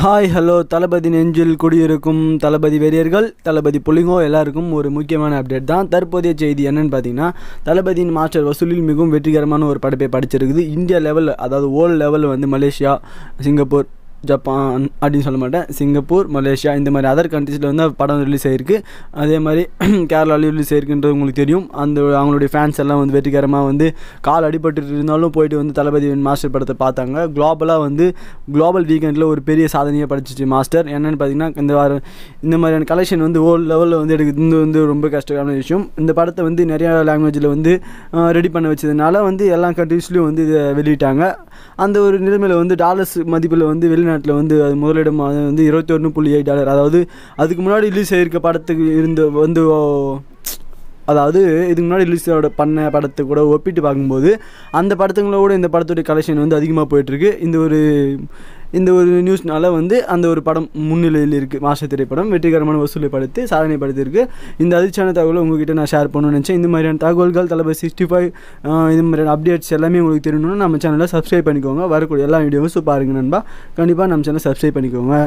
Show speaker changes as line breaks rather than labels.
hi hello தளபதி நெஞ்சில் குடியிருக்கும் தளபதி வெறியர்கள் தளபதி புலிங்கோ எல்லாருக்கும் ஒரு முக்கியமான அப்டேட் தான் தற்போதைய செய்தி என்னென்னு பார்த்தீங்கன்னா தளபதியின் மாஸ்டர் வசூலில் மிகவும் வெற்றிகரமான ஒரு படைப்பை படிச்சிருக்குது இந்தியா லெவல் அதாவது வேர்ல்டு லெவலில் வந்து மலேசியா சிங்கப்பூர் ஜப்பான் அப்படின்னு சொல்ல மாட்டேன் சிங்கப்பூர் மலேசியா இந்த மாதிரி அதர் கண்ட்ரிஸில் வந்து படம் ரிலீஸ் ஆகிருக்கு அதே மாதிரி கேரளாலையும் ரிலீஸ் ஆயிருக்குன்றது உங்களுக்கு தெரியும் அந்த அவங்களுடைய ஃபேன்ஸ் எல்லாம் வந்து வெற்றிகரமாக வந்து கால் அடிபட்டு இருந்தாலும் போயிட்டு வந்து தளபதி மாஸ்டர் படத்தை பார்த்தாங்க குளோபலாக வந்து குளோபல் வீக்கெண்டில் ஒரு பெரிய சாதனையாக படிச்சிச்சு மாஸ்டர் என்னென்னு பார்த்தீங்கன்னா இந்த வாரம் இந்த மாதிரியான கலெக்ஷன் வந்து வேர்ல்டு லெவலில் வந்து எடுக்கிறது வந்து ரொம்ப கஷ்டமான விஷயம் இந்த படத்தை வந்து நிறையா லாங்குவேஜில் வந்து ரெடி பண்ண வச்சதுனால வந்து எல்லா கண்ட்ரிஸ்லேயும் வந்து இதை வெளியிட்டாங்க அந்த ஒரு நிலைமையில் வந்து டாலர்ஸ் மதிப்பில் வந்து வெளிநாட்டில் வந்து அது முதலிடம் வந்து இருபத்தி ஒன்று புள்ளி எயிட் டாலர் அதாவது அதுக்கு முன்னாடி ரிலீஸ் ஆகியிருக்க படத்துக்கு இருந்த வந்து அதாவது இதுக்கு முன்னாடி ரிலீஸோட பண்ண படத்தை கூட ஒப்பிட்டு பார்க்கும்போது அந்த படத்துங்களோட இந்த படத்துடைய கலெக்ஷன் வந்து அதிகமாக போயிட்டுருக்கு இந்த ஒரு இந்த ஒரு நியூஸ்னால வந்து அந்த ஒரு படம் முன்னிலையில் இருக்குது மாச திரைப்படம் வெற்றிகரமான வசூலை படுத்து சாதனை படுத்திருக்கு இந்த அதிர்ச்சியான தகவலை உங்ககிட்ட நான் ஷேர் பண்ணணும்னு நினச்சேன் இந்த மாதிரியான தகவல்கள் தலைவர் சிக்ஸ்டி ஃபைவ் இது மாதிரியான அப்டேட்ஸ் எல்லாமே உங்களுக்கு தெரியணும்னா நம்ம சேனலை சப்ஸ்கிரைப் பண்ணிக்கோங்க வரக்கூடிய எல்லா வீடியோவும் சூப்பராக பாருங்கள் நண்பா கண்டிப்பாக நம்ம சேனலை சப்ஸ்கிரைப் பண்ணிக்கோங்க